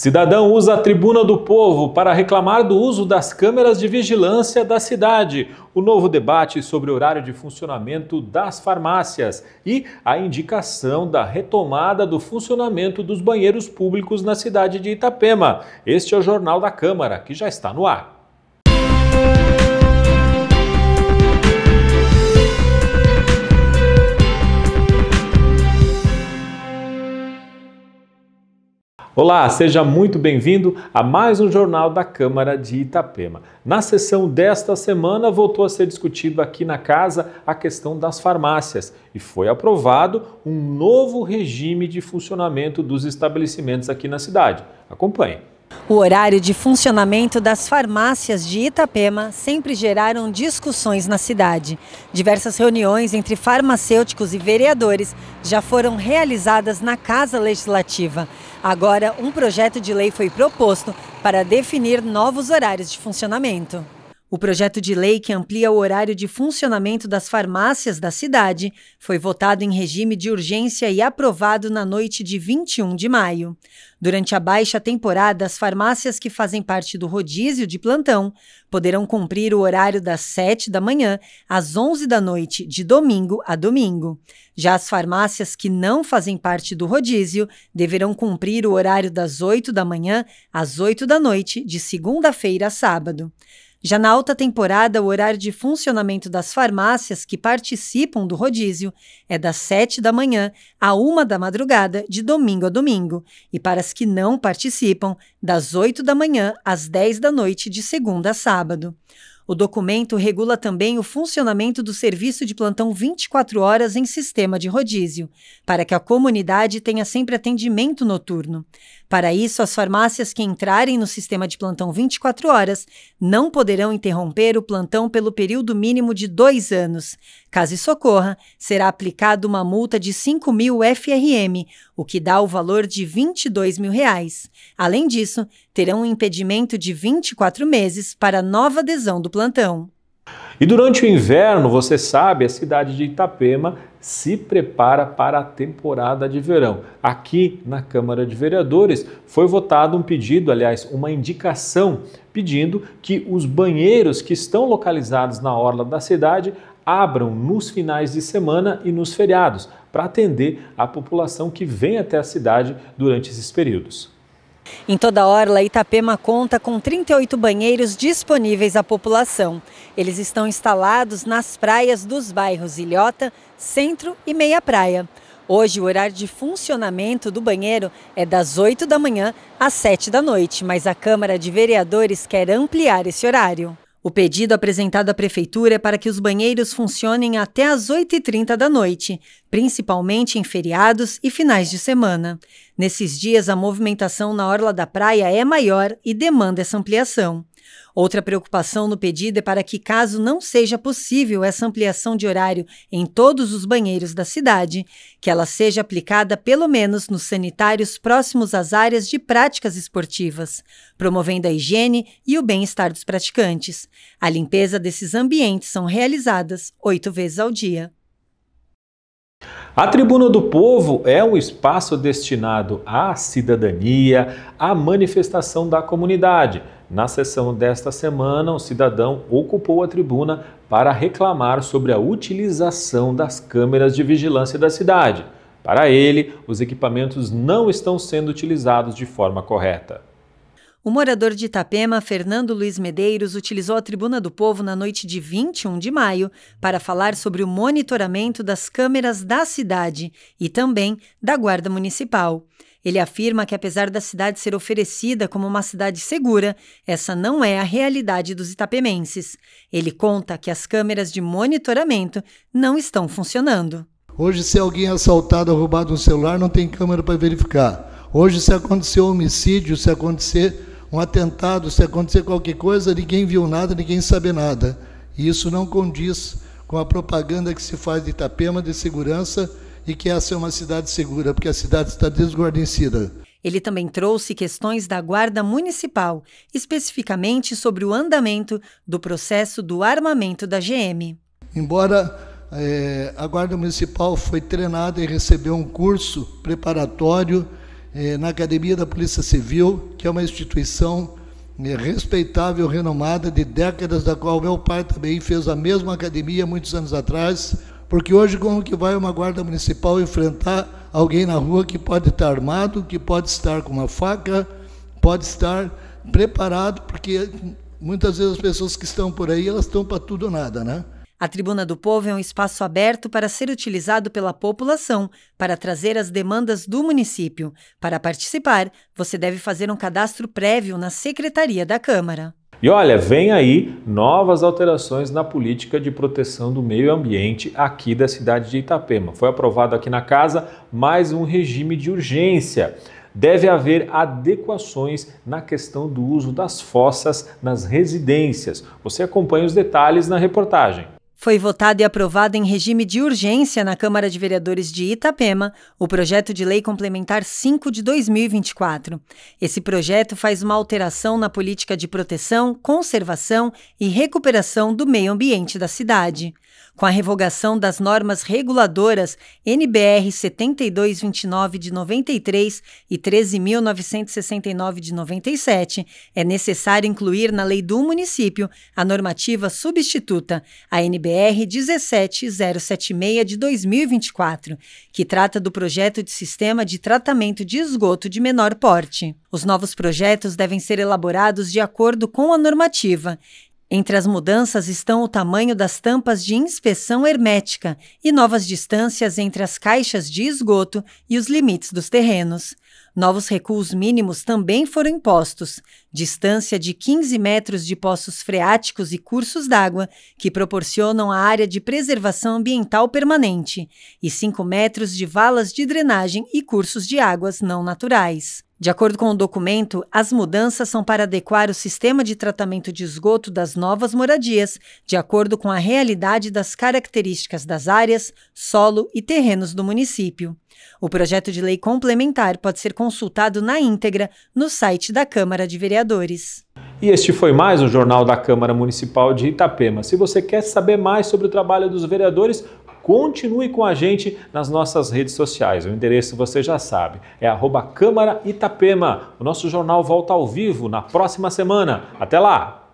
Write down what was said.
Cidadão usa a tribuna do povo para reclamar do uso das câmeras de vigilância da cidade. O novo debate sobre o horário de funcionamento das farmácias e a indicação da retomada do funcionamento dos banheiros públicos na cidade de Itapema. Este é o Jornal da Câmara, que já está no ar. Olá, seja muito bem-vindo a mais um Jornal da Câmara de Itapema. Na sessão desta semana, voltou a ser discutido aqui na casa a questão das farmácias e foi aprovado um novo regime de funcionamento dos estabelecimentos aqui na cidade. Acompanhe. O horário de funcionamento das farmácias de Itapema sempre geraram discussões na cidade. Diversas reuniões entre farmacêuticos e vereadores já foram realizadas na Casa Legislativa. Agora, um projeto de lei foi proposto para definir novos horários de funcionamento. O projeto de lei que amplia o horário de funcionamento das farmácias da cidade foi votado em regime de urgência e aprovado na noite de 21 de maio. Durante a baixa temporada, as farmácias que fazem parte do rodízio de plantão poderão cumprir o horário das 7 da manhã às 11 da noite, de domingo a domingo. Já as farmácias que não fazem parte do rodízio deverão cumprir o horário das 8 da manhã às 8 da noite, de segunda-feira a sábado. Já na alta temporada, o horário de funcionamento das farmácias que participam do rodízio é das 7 da manhã à 1 da madrugada, de domingo a domingo, e para as que não participam, das 8 da manhã às 10 da noite, de segunda a sábado. O documento regula também o funcionamento do serviço de plantão 24 horas em sistema de rodízio, para que a comunidade tenha sempre atendimento noturno. Para isso, as farmácias que entrarem no sistema de plantão 24 horas não poderão interromper o plantão pelo período mínimo de dois anos. Caso isso ocorra, será aplicada uma multa de 5 mil FRM, o que dá o valor de 22 mil reais. Além disso, terão um impedimento de 24 meses para nova adesão do plantão. E durante o inverno, você sabe, a cidade de Itapema se prepara para a temporada de verão. Aqui na Câmara de Vereadores foi votado um pedido, aliás, uma indicação pedindo que os banheiros que estão localizados na orla da cidade abram nos finais de semana e nos feriados para atender a população que vem até a cidade durante esses períodos. Em toda a orla, Itapema conta com 38 banheiros disponíveis à população. Eles estão instalados nas praias dos bairros Ilhota, Centro e Meia Praia. Hoje, o horário de funcionamento do banheiro é das 8 da manhã às 7 da noite, mas a Câmara de Vereadores quer ampliar esse horário. O pedido apresentado à Prefeitura é para que os banheiros funcionem até às 8h30 da noite, principalmente em feriados e finais de semana. Nesses dias, a movimentação na orla da praia é maior e demanda essa ampliação. Outra preocupação no pedido é para que, caso não seja possível essa ampliação de horário em todos os banheiros da cidade, que ela seja aplicada pelo menos nos sanitários próximos às áreas de práticas esportivas, promovendo a higiene e o bem-estar dos praticantes. A limpeza desses ambientes são realizadas oito vezes ao dia. A Tribuna do Povo é um espaço destinado à cidadania, à manifestação da comunidade na sessão desta semana, um cidadão ocupou a tribuna para reclamar sobre a utilização das câmeras de vigilância da cidade. Para ele, os equipamentos não estão sendo utilizados de forma correta. O morador de Itapema, Fernando Luiz Medeiros, utilizou a Tribuna do Povo na noite de 21 de maio para falar sobre o monitoramento das câmeras da cidade e também da Guarda Municipal. Ele afirma que, apesar da cidade ser oferecida como uma cidade segura, essa não é a realidade dos itapemenses. Ele conta que as câmeras de monitoramento não estão funcionando. Hoje, se alguém é assaltado ou roubado um celular, não tem câmera para verificar. Hoje, se acontecer um homicídio, se acontecer um atentado, se acontecer qualquer coisa, ninguém viu nada, ninguém sabe nada. E isso não condiz com a propaganda que se faz de Itapema de segurança e que essa é uma cidade segura, porque a cidade está desguarnecida. Ele também trouxe questões da Guarda Municipal, especificamente sobre o andamento do processo do armamento da GM. Embora é, a Guarda Municipal foi treinada e recebeu um curso preparatório é, na Academia da Polícia Civil, que é uma instituição é, respeitável, renomada, de décadas, da qual meu pai também fez a mesma academia muitos anos atrás. Porque hoje como que vai uma guarda municipal enfrentar alguém na rua que pode estar armado, que pode estar com uma faca, pode estar preparado, porque muitas vezes as pessoas que estão por aí, elas estão para tudo ou nada, né? A Tribuna do Povo é um espaço aberto para ser utilizado pela população para trazer as demandas do município. Para participar, você deve fazer um cadastro prévio na Secretaria da Câmara. E olha, vem aí novas alterações na política de proteção do meio ambiente aqui da cidade de Itapema. Foi aprovado aqui na casa mais um regime de urgência. Deve haver adequações na questão do uso das fossas nas residências. Você acompanha os detalhes na reportagem. Foi votado e aprovado em regime de urgência na Câmara de Vereadores de Itapema o projeto de lei complementar 5 de 2024. Esse projeto faz uma alteração na política de proteção, conservação e recuperação do meio ambiente da cidade. Com a revogação das normas reguladoras NBR 7229 de 93 e 13969 de 97, é necessário incluir na lei do município a normativa substituta, a NBR 17076 de 2024, que trata do projeto de sistema de tratamento de esgoto de menor porte. Os novos projetos devem ser elaborados de acordo com a normativa. Entre as mudanças estão o tamanho das tampas de inspeção hermética e novas distâncias entre as caixas de esgoto e os limites dos terrenos. Novos recuos mínimos também foram impostos, distância de 15 metros de poços freáticos e cursos d'água, que proporcionam a área de preservação ambiental permanente, e 5 metros de valas de drenagem e cursos de águas não naturais. De acordo com o documento, as mudanças são para adequar o sistema de tratamento de esgoto das novas moradias, de acordo com a realidade das características das áreas, solo e terrenos do município. O projeto de lei complementar pode ser consultado na íntegra no site da Câmara de Vereadores. E este foi mais o Jornal da Câmara Municipal de Itapema. Se você quer saber mais sobre o trabalho dos vereadores, Continue com a gente nas nossas redes sociais. O endereço você já sabe, é arroba Câmara Itapema. O nosso jornal volta ao vivo na próxima semana. Até lá!